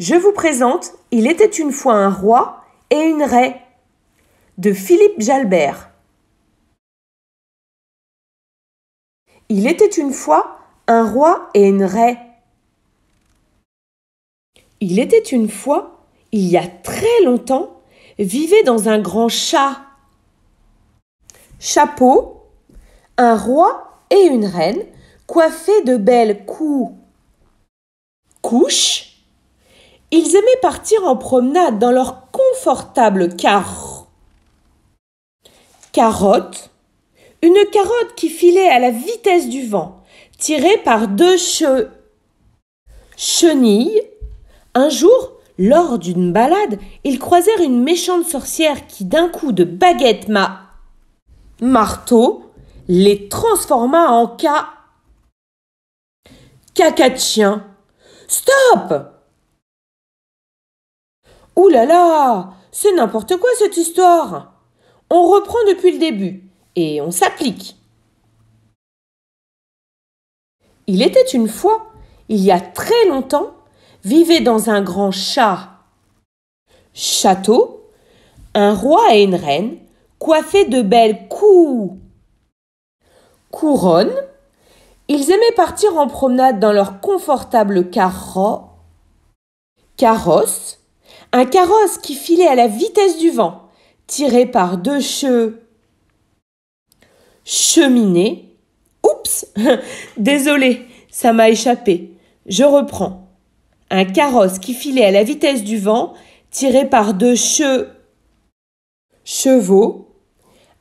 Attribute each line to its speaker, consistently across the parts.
Speaker 1: Je vous présente Il était une fois un roi et une raie de Philippe Jalbert. Il était une fois un roi et une raie. Il était une fois, il y a très longtemps, vivait dans un grand chat. Chapeau, un roi et une reine coiffés de belles coups couches ils aimaient partir en promenade dans leur confortable car... Carotte. Une carotte qui filait à la vitesse du vent, tirée par deux chenilles. Un jour, lors d'une balade, ils croisèrent une méchante sorcière qui d'un coup de baguette ma... marteau les transforma en ca... chien. Stop Ouh là là C'est n'importe quoi cette histoire On reprend depuis le début et on s'applique. Il était une fois, il y a très longtemps, vivait dans un grand chat. Château, un roi et une reine, coiffés de belles coups. Couronne, ils aimaient partir en promenade dans leur confortable carro... carrosse, un carrosse qui filait à la vitesse du vent, tiré par deux cheux Cheminée. Oups Désolé, ça m'a échappé. Je reprends. Un carrosse qui filait à la vitesse du vent, tiré par deux cheux chevaux.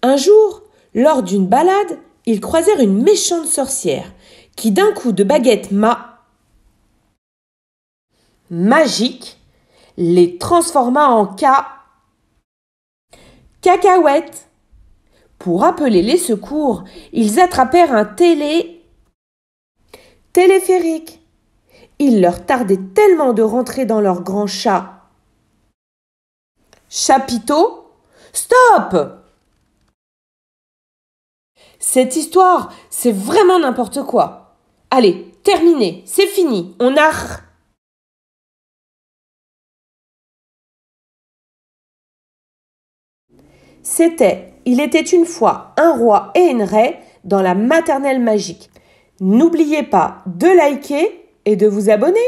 Speaker 1: Un jour, lors d'une balade, ils croisèrent une méchante sorcière qui d'un coup de baguette ma magique les transforma en cas. cacahuètes. Pour appeler les secours, ils attrapèrent un télé... téléphérique. Il leur tardait tellement de rentrer dans leur grand chat. Chapiteau Stop Cette histoire, c'est vraiment n'importe quoi. Allez, terminé, c'est fini, on a... C'était Il était une fois un roi et une raie dans la maternelle magique. N'oubliez pas de liker et de vous abonner.